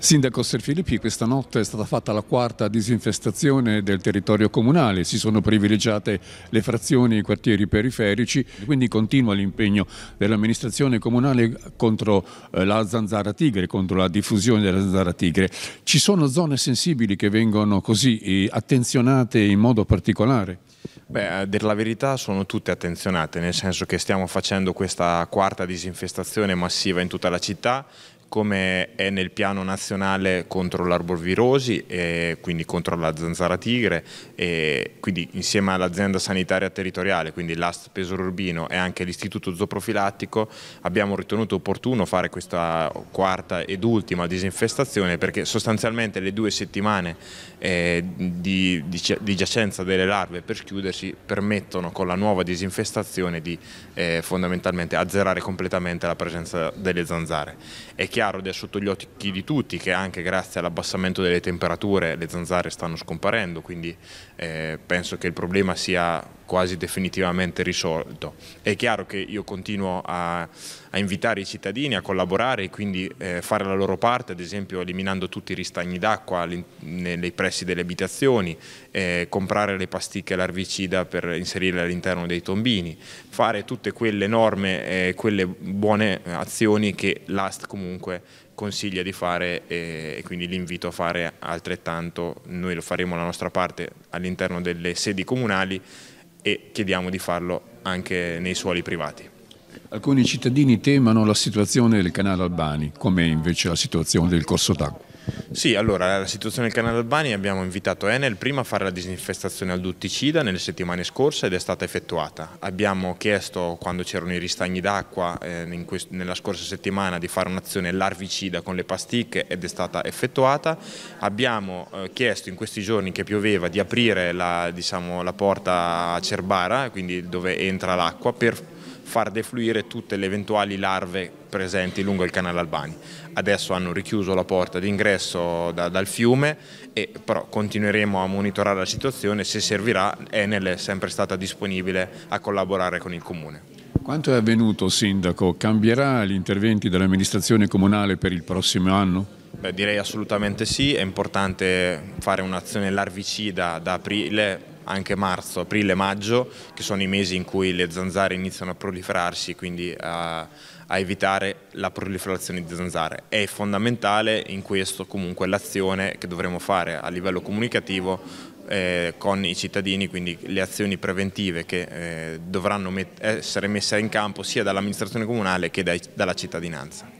Sindaco Serfilippi, questa notte è stata fatta la quarta disinfestazione del territorio comunale, si sono privilegiate le frazioni e i quartieri periferici, quindi continua l'impegno dell'amministrazione comunale contro eh, la zanzara tigre, contro la diffusione della zanzara tigre. Ci sono zone sensibili che vengono così eh, attenzionate in modo particolare? Beh, a dire la verità sono tutte attenzionate, nel senso che stiamo facendo questa quarta disinfestazione massiva in tutta la città, come è nel piano nazionale contro l'arborvirosi e quindi contro la zanzara tigre e quindi insieme all'azienda sanitaria territoriale, quindi l'AST Pesaro Urbino e anche l'istituto zooprofilattico abbiamo ritenuto opportuno fare questa quarta ed ultima disinfestazione perché sostanzialmente le due settimane eh, di, di, di, giacenza delle larve per chiudersi permettono con la nuova disinfestazione di eh, fondamentalmente azzerare completamente la presenza delle zanzare. È chiaro ed è sotto gli occhi di tutti che anche grazie all'abbassamento delle temperature le zanzare stanno scomparendo, quindi eh, penso che il problema sia quasi definitivamente risolto. È chiaro che io continuo a, a invitare i cittadini a collaborare e quindi eh, fare la loro parte, ad esempio eliminando tutti i ristagni d'acqua nei pressi delle abitazioni, eh, comprare le pasticche larvicida per inserirle all'interno dei tombini, fare tutte quelle norme, e eh, quelle buone azioni che l'AST comunque comunque consiglia di fare e, eh, e quindi l'invito a fare altrettanto, noi lo faremo la nostra parte all'interno delle sedi comunali e chiediamo di farlo anche nei suoli privati. Alcuni cittadini temono la situazione del canale Albani, come invece la situazione del corso d'acqua. Sì, allora la situazione del canale Albani abbiamo invitato Enel prima a fare la disinfestazione al dutticida nelle settimane scorse ed è stata effettuata. Abbiamo chiesto quando c'erano i ristagni d'acqua eh, nella scorsa settimana di fare un'azione larvicida con le pasticche ed è stata effettuata. Abbiamo eh, chiesto in questi giorni che pioveva di aprire la, diciamo, la porta a Cerbara, quindi dove entra l'acqua, per far defluire tutte le eventuali larve presenti lungo il canale Albani. Adesso hanno richiuso la porta d'ingresso da, dal fiume, e, però continueremo a monitorare la situazione, se servirà Enel è sempre stata disponibile a collaborare con il Comune. Quanto è avvenuto, Sindaco? Cambierà gli interventi dell'amministrazione comunale per il prossimo anno? Beh, direi assolutamente sì, è importante fare un'azione larvicida da aprile anche marzo, aprile, maggio, che sono i mesi in cui le zanzare iniziano a proliferarsi, quindi a, a evitare la proliferazione di zanzare. È fondamentale in questo comunque l'azione che dovremo fare a livello comunicativo eh, con i cittadini, quindi le azioni preventive che eh, dovranno essere messe in campo sia dall'amministrazione comunale che dalla cittadinanza.